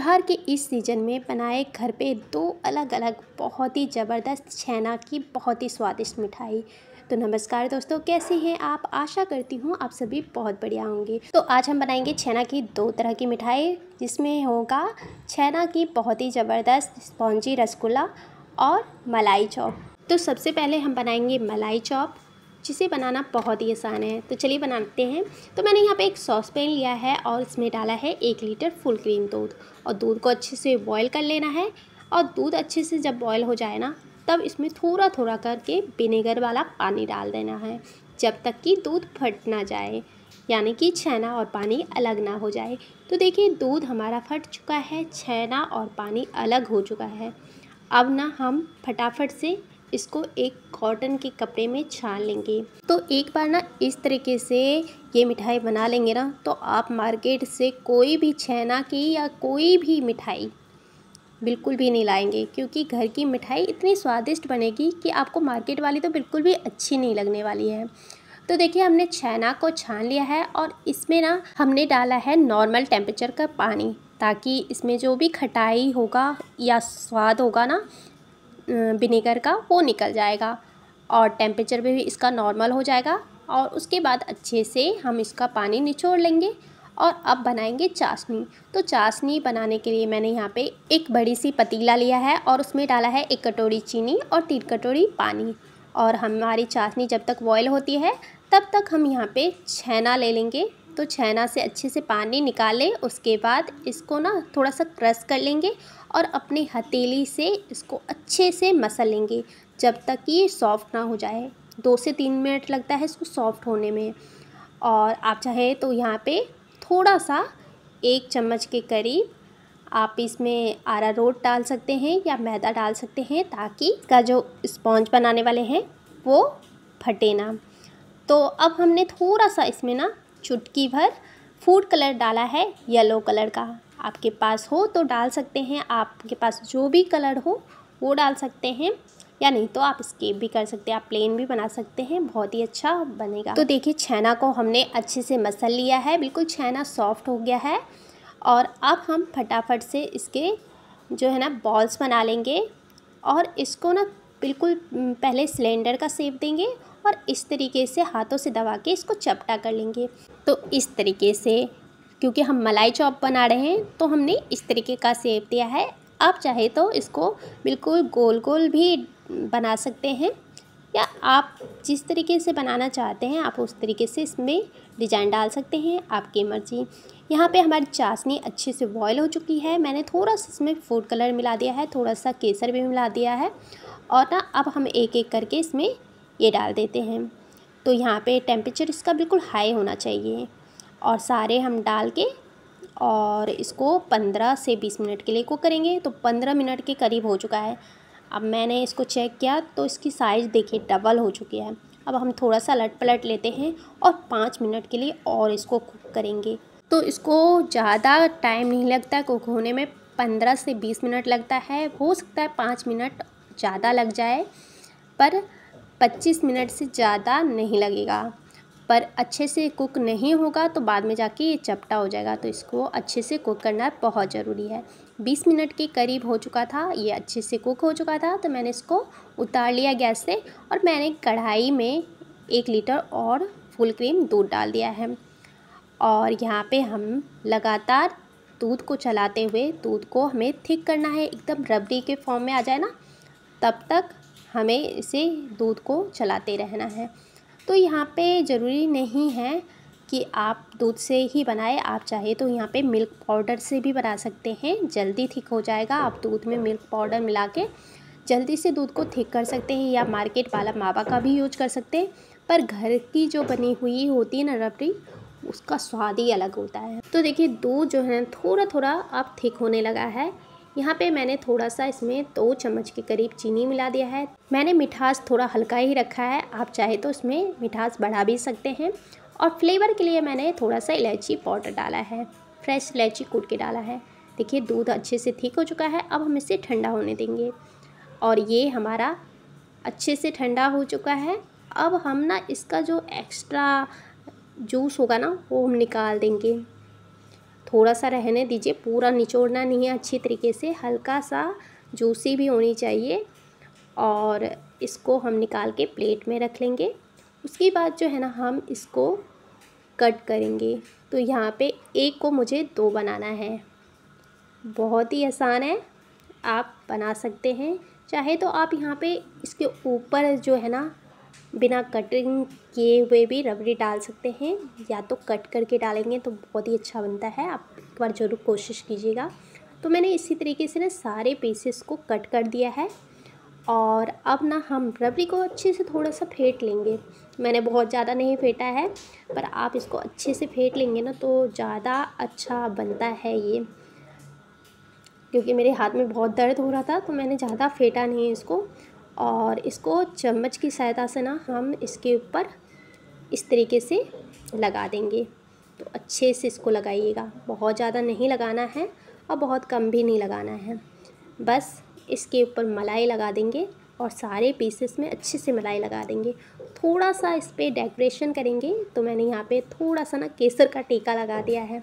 त्यौहार के इस सीज़न में बनाए घर पे दो अलग अलग बहुत ही ज़बरदस्त छैना की बहुत ही स्वादिष्ट मिठाई तो नमस्कार दोस्तों कैसे हैं आप आशा करती हूँ आप सभी बहुत बढ़िया होंगे तो आज हम बनाएंगे छैना की दो तरह की मिठाई जिसमें होगा छैना की बहुत ही ज़बरदस्त स्पॉन्जी रसगुल्ला और मलाई चौप तो सबसे पहले हम बनाएंगे मलाई चौप जिसे बनाना बहुत ही आसान है तो चलिए बनाते हैं तो मैंने यहाँ पे एक सॉस पैन लिया है और इसमें डाला है एक लीटर फुल क्रीम दूध और दूध को अच्छे से बॉयल कर लेना है और दूध अच्छे से जब बॉयल हो जाए ना तब इसमें थोड़ा थोड़ा करके विनेगर वाला पानी डाल देना है जब तक कि दूध फट ना जाए यानी कि छैना और पानी अलग ना हो जाए तो देखिए दूध हमारा फट चुका है छैना और पानी अलग हो चुका है अब ना हम फटाफट से इसको एक कॉटन के कपड़े में छान लेंगे तो एक बार ना इस तरीके से ये मिठाई बना लेंगे ना तो आप मार्केट से कोई भी छेना की या कोई भी मिठाई बिल्कुल भी नहीं लाएंगे क्योंकि घर की मिठाई इतनी स्वादिष्ट बनेगी कि आपको मार्केट वाली तो बिल्कुल भी अच्छी नहीं लगने वाली है तो देखिए हमने छैना को छान लिया है और इसमें ना हमने डाला है नॉर्मल टेम्परेचर का पानी ताकि इसमें जो भी खटाई होगा या स्वाद होगा ना विनेगर का वो निकल जाएगा और टेम्परेचर भी इसका नॉर्मल हो जाएगा और उसके बाद अच्छे से हम इसका पानी निचोड़ लेंगे और अब बनाएंगे चाशनी तो चाशनी बनाने के लिए मैंने यहाँ पे एक बड़ी सी पतीला लिया है और उसमें डाला है एक कटोरी चीनी और तीन कटोरी पानी और हमारी चाशनी जब तक बॉयल होती है तब तक हम यहाँ पे छेना ले लेंगे तो छैना से अच्छे से पानी निकालें उसके बाद इसको ना थोड़ा सा क्रश कर लेंगे और अपनी हथेली से इसको अच्छे से मसल लेंगे जब तक कि सॉफ्ट ना हो जाए दो से तीन मिनट लगता है इसको सॉफ्ट होने में और आप चाहे तो यहाँ पे थोड़ा सा एक चम्मच के करीब आप इसमें आरा रोट डाल सकते हैं या मैदा डाल सकते हैं ताकि का जो स्पॉन्ज बनाने वाले हैं वो फटे ना तो अब हमने थोड़ा सा इसमें ना चुटकी भर फूड कलर डाला है येलो कलर का आपके पास हो तो डाल सकते हैं आपके पास जो भी कलर हो वो डाल सकते हैं या नहीं तो आप स्केप भी कर सकते हैं आप प्लेन भी बना सकते हैं बहुत ही अच्छा बनेगा तो देखिए छैना को हमने अच्छे से मसल लिया है बिल्कुल छैना सॉफ्ट हो गया है और अब हम फटाफट से इसके जो है ना बॉल्स बना लेंगे और इसको ना बिल्कुल पहले सिलेंडर का सेप देंगे और इस तरीके से हाथों से दबा के इसको चपटा कर लेंगे तो इस तरीके से क्योंकि हम मलाई चॉप बना रहे हैं तो हमने इस तरीके का सेप दिया है आप चाहे तो इसको बिल्कुल गोल गोल भी बना सकते हैं या आप जिस तरीके से बनाना चाहते हैं आप उस तरीके से इसमें डिजाइन डाल सकते हैं आपकी मर्ज़ी यहाँ पे हमारी चाशनी अच्छे से बॉयल हो चुकी है मैंने थोड़ा सा इसमें फूड कलर मिला दिया है थोड़ा सा केसर भी मिला दिया है और ना अब हम एक एक करके इसमें ये डाल देते हैं तो यहाँ पे टेम्परेचर इसका बिल्कुल हाई होना चाहिए और सारे हम डाल के और इसको पंद्रह से बीस मिनट के लिए कुक करेंगे तो पंद्रह मिनट के करीब हो चुका है अब मैंने इसको चेक किया तो इसकी साइज़ देखिए डबल हो चुकी है अब हम थोड़ा सा लट पलट लेते हैं और पाँच मिनट के लिए और इसको कुक करेंगे तो इसको ज़्यादा टाइम नहीं लगता कुक होने में पंद्रह से बीस मिनट लगता है हो सकता है पाँच मिनट ज़्यादा लग जाए पर 25 मिनट से ज़्यादा नहीं लगेगा पर अच्छे से कुक नहीं होगा तो बाद में जाके ये चपटा हो जाएगा तो इसको अच्छे से कुक करना बहुत ज़रूरी है 20 मिनट के करीब हो चुका था ये अच्छे से कुक हो चुका था तो मैंने इसको उतार लिया गैस से और मैंने कढ़ाई में एक लीटर और फुल क्रीम दूध डाल दिया है और यहाँ पे हम लगातार दूध को चलाते हुए दूध को हमें थिक करना है एकदम रबड़ी के फॉर्म में आ जाए ना तब तक हमें इसे दूध को चलाते रहना है तो यहाँ पे ज़रूरी नहीं है कि आप दूध से ही बनाए आप चाहे तो यहाँ पे मिल्क पाउडर से भी बना सकते हैं जल्दी ठीक हो जाएगा आप दूध में मिल्क पाउडर मिला के जल्दी से दूध को ठीक कर सकते हैं या मार्केट वाला मावा का भी यूज कर सकते हैं पर घर की जो बनी हुई होती है ना रबड़ी उसका स्वाद ही अलग होता है तो देखिए दूध जो है थोड़ा थोड़ा अब ठीक होने लगा है यहाँ पे मैंने थोड़ा सा इसमें दो चम्मच के करीब चीनी मिला दिया है मैंने मिठास थोड़ा हल्का ही रखा है आप चाहे तो इसमें मिठास बढ़ा भी सकते हैं और फ्लेवर के लिए मैंने थोड़ा सा इलायची पाउडर डाला है फ्रेश इलायची कूट के डाला है देखिए दूध अच्छे से ठीक हो चुका है अब हम इसे ठंडा होने देंगे और ये हमारा अच्छे से ठंडा हो चुका है अब हम ना इसका जो एक्स्ट्रा जूस होगा ना वो हम निकाल देंगे थोड़ा सा रहने दीजिए पूरा निचोड़ना नहीं है अच्छी तरीके से हल्का सा जूसी भी होनी चाहिए और इसको हम निकाल के प्लेट में रख लेंगे उसके बाद जो है ना हम इसको कट करेंगे तो यहाँ पे एक को मुझे दो बनाना है बहुत ही आसान है आप बना सकते हैं चाहे तो आप यहाँ पे इसके ऊपर जो है ना बिना कटिंग किए हुए भी रबड़ी डाल सकते हैं या तो कट करके डालेंगे तो बहुत ही अच्छा बनता है आप एक बार ज़रूर कोशिश कीजिएगा तो मैंने इसी तरीके से ना सारे पीसेस को कट कर दिया है और अब ना हम रबड़ी को अच्छे से थोड़ा सा फेंट लेंगे मैंने बहुत ज़्यादा नहीं फेंटा है पर आप इसको अच्छे से फेंट लेंगे ना तो ज़्यादा अच्छा बनता है ये क्योंकि मेरे हाथ में बहुत दर्द हो रहा था तो मैंने ज़्यादा फेंटा नहीं इसको और इसको चम्मच की सहायता से ना हम इसके ऊपर इस तरीके से लगा देंगे तो अच्छे से इसको लगाइएगा बहुत ज़्यादा नहीं लगाना है और बहुत कम भी नहीं लगाना है बस इसके ऊपर मलाई लगा देंगे और सारे पीसेस में अच्छे से मलाई लगा देंगे थोड़ा सा इस पर डेकोरेशन करेंगे तो मैंने यहाँ पे थोड़ा सा ना केसर का टीका लगा दिया है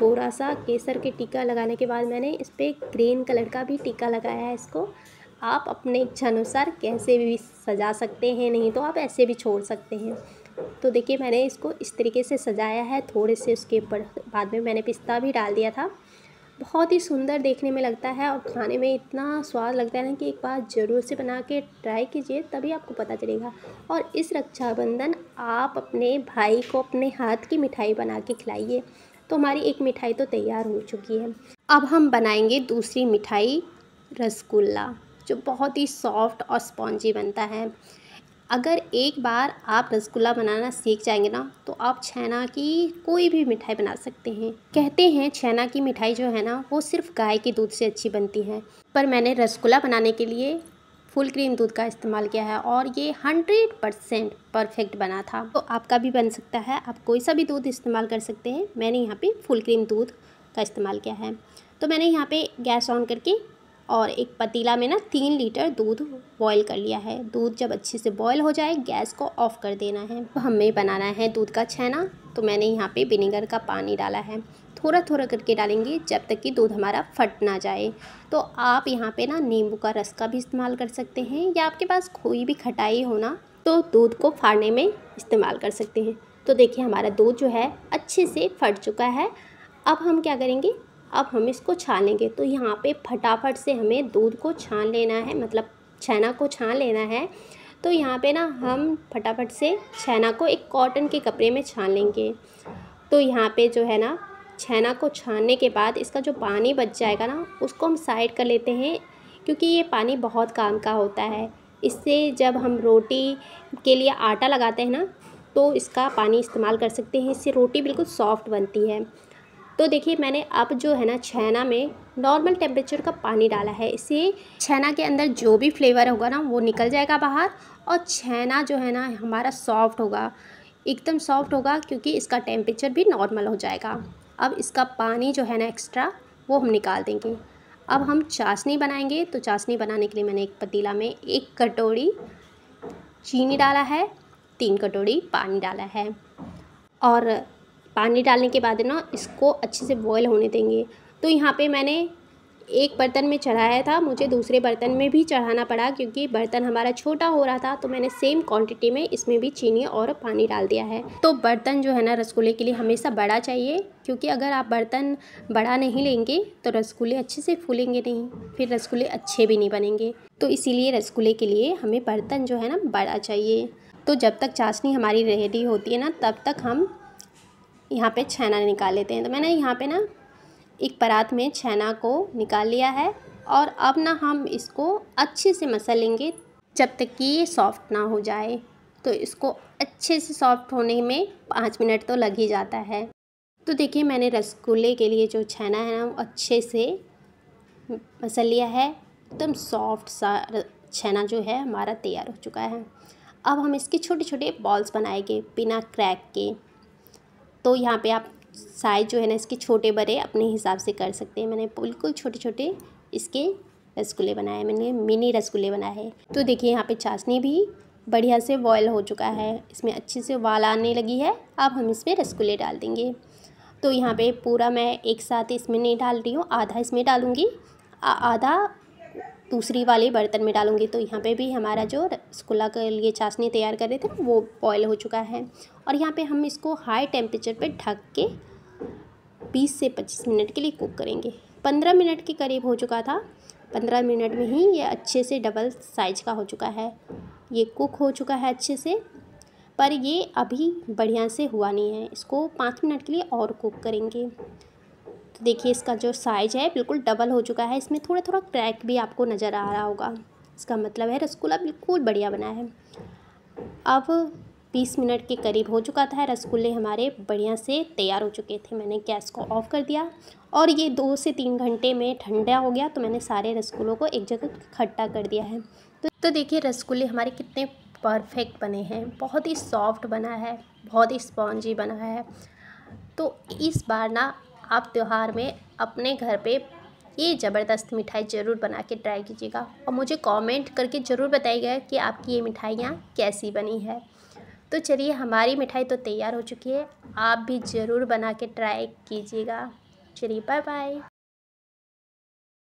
थोड़ा सा केसर के टीका लगाने के बाद मैंने इस पर ग्रीन कलर का भी टीका लगाया है इसको आप अपने इच्छानुसार कैसे भी सजा सकते हैं नहीं तो आप ऐसे भी छोड़ सकते हैं तो देखिए मैंने इसको इस तरीके से सजाया है थोड़े से उसके ऊपर बाद में मैंने पिस्ता भी डाल दिया था बहुत ही सुंदर देखने में लगता है और खाने में इतना स्वाद लगता है ना कि एक बार ज़रूर से बना के ट्राई कीजिए तभी आपको पता चलेगा और इस रक्षाबंधन आप अपने भाई को अपने हाथ की मिठाई बना के खिलाइए तो हमारी एक मिठाई तो तैयार हो चुकी है अब हम बनाएंगे दूसरी मिठाई रसगुल्ला जो बहुत ही सॉफ्ट और स्पॉन्जी बनता है अगर एक बार आप रसगुल्ला बनाना सीख जाएंगे ना तो आप छेना की कोई भी मिठाई बना सकते हैं कहते हैं छेना की मिठाई जो है ना वो सिर्फ गाय के दूध से अच्छी बनती है पर मैंने रसगुल्ला बनाने के लिए फुल क्रीम दूध का इस्तेमाल किया है और ये हंड्रेड परसेंट परफेक्ट बना था तो आपका भी बन सकता है आप कोई सा भी दूध इस्तेमाल कर सकते हैं मैंने यहाँ पे फुल क्रीम दूध का इस्तेमाल किया है तो मैंने यहाँ पे गैस ऑन करके और एक पतीला में ना तीन लीटर दूध बॉईल कर लिया है दूध जब अच्छे से बॉईल हो जाए गैस को ऑफ़ कर देना है तो हमें बनाना है दूध का छेना तो मैंने यहाँ पे विनेगर का पानी डाला है थोड़ा थोड़ा करके डालेंगे जब तक कि दूध हमारा फट ना जाए तो आप यहाँ पे ना नींबू का रस का भी इस्तेमाल कर सकते हैं या आपके पास कोई भी खटाई हो ना तो दूध को फाड़ने में इस्तेमाल कर सकते हैं तो देखिए हमारा दूध जो है अच्छे से फट चुका है अब हम क्या करेंगे अब हम इसको छानेंगे तो यहाँ पे फटाफट से हमें दूध को छान लेना है मतलब छैना को छान लेना है तो यहाँ पे ना हम फटाफट से छैना को एक कॉटन के कपड़े में छान लेंगे तो यहाँ पे जो है ना छैना को छानने के बाद इसका जो पानी बच जाएगा ना उसको हम साइड कर लेते हैं क्योंकि ये पानी बहुत काम का होता है इससे जब हम रोटी के लिए आटा लगाते हैं ना तो इसका पानी इस्तेमाल कर सकते हैं इससे रोटी बिल्कुल सॉफ्ट बनती है तो देखिए मैंने अब जो है ना छैना में नॉर्मल टेम्परेचर का पानी डाला है इससे छैना के अंदर जो भी फ्लेवर होगा ना वो निकल जाएगा बाहर और छैना जो है ना हमारा सॉफ्ट होगा एकदम सॉफ्ट होगा क्योंकि इसका टेम्परेचर भी नॉर्मल हो जाएगा अब इसका पानी जो है ना एक्स्ट्रा वो हम निकाल देंगे अब हम चाशनी बनाएंगे तो चाशनी बनाने के लिए मैंने एक पतीला में एक कटोरी चीनी डाला है तीन कटोरी पानी डाला है और पानी डालने के बाद ना इसको अच्छे से बॉयल होने देंगे तो यहाँ पे मैंने एक बर्तन में चढ़ाया था मुझे दूसरे बर्तन में भी चढ़ाना पड़ा क्योंकि बर्तन हमारा छोटा हो रहा था तो मैंने सेम क्वांटिटी में इसमें भी चीनी और पानी डाल दिया है तो बर्तन जो है ना रसगुल्ले के लिए हमेशा बड़ा चाहिए क्योंकि अगर आप बर्तन बड़ा नहीं लेंगे तो रसगुल्ले अच्छे से फूलेंगे नहीं फिर रसगुल्ले अच्छे भी नहीं बनेंगे तो इसीलिए रसगुल्ले के लिए हमें बर्तन जो है ना बड़ा चाहिए तो जब तक चाशनी हमारी रेडी होती है ना तब तक हम यहाँ पे छैना निकाल लेते हैं तो मैंने यहाँ पे ना एक परात में छैना को निकाल लिया है और अब ना हम इसको अच्छे से मसलेंगे जब तक कि ये सॉफ़्ट ना हो जाए तो इसको अच्छे से सॉफ़्ट होने में पाँच मिनट तो लग ही जाता है तो देखिए मैंने रसगुल्ले के लिए जो छैना है ना वो अच्छे से मसल लिया है एकदम सॉफ्ट सा छैना जो है हमारा तैयार हो चुका है अब हम इसके छोटे छोटे बॉल्स बनाएंगे बिना क्रैक के तो यहाँ पे आप साइज़ जो है ना इसके छोटे बड़े अपने हिसाब से कर सकते हैं मैंने बिल्कुल छोटे छोटे इसके रसगुल्ले बनाए मैंने मिनी रसगुल्ले बनाए हैं तो देखिए यहाँ पे चाशनी भी बढ़िया से बॉयल हो चुका है इसमें अच्छे से वाल आने लगी है अब हम इसमें रसगुल्ले डाल देंगे तो यहाँ पर पूरा मैं एक साथ इसमें नहीं डाल रही हूँ आधा इसमें डालूँगी आधा दूसरी वाले बर्तन में डालूंगी तो यहाँ पे भी हमारा जो रसगुल्ला के लिए चाशनी तैयार कर रहे थे वो बॉयल हो चुका है और यहाँ पे हम इसको हाई टेम्परेचर पे ढक के 20 से 25 मिनट के लिए कुक करेंगे 15 मिनट के करीब हो चुका था 15 मिनट में ही ये अच्छे से डबल साइज का हो चुका है ये कुक हो चुका है अच्छे से पर ये अभी बढ़िया से हुआ नहीं है इसको पाँच मिनट के लिए और कुक करेंगे तो देखिए इसका जो साइज है बिल्कुल डबल हो चुका है इसमें थोड़ा थोड़ा क्रैक भी आपको नज़र आ रहा होगा इसका मतलब है रसगुल्ला बिल्कुल बढ़िया बना है अब बीस मिनट के करीब हो चुका था रसगुल्ले हमारे बढ़िया से तैयार हो चुके थे मैंने गैस को ऑफ़ कर दिया और ये दो से तीन घंटे में ठंडा हो गया तो मैंने सारे रसगुल्लों को एक जगह इकट्ठा कर दिया है तो, तो देखिए रसगुल्ले हमारे कितने परफेक्ट बने हैं बहुत ही सॉफ्ट बना है बहुत ही स्पॉन्जी बना है तो इस बार ना आप त्यौहार में अपने घर पे ये ज़बरदस्त मिठाई ज़रूर बना के ट्राई कीजिएगा और मुझे कमेंट करके ज़रूर बताइएगा कि आपकी ये मिठाइयाँ कैसी बनी है तो चलिए हमारी मिठाई तो तैयार हो चुकी है आप भी ज़रूर बना के ट्राई कीजिएगा चलिए बाय बाय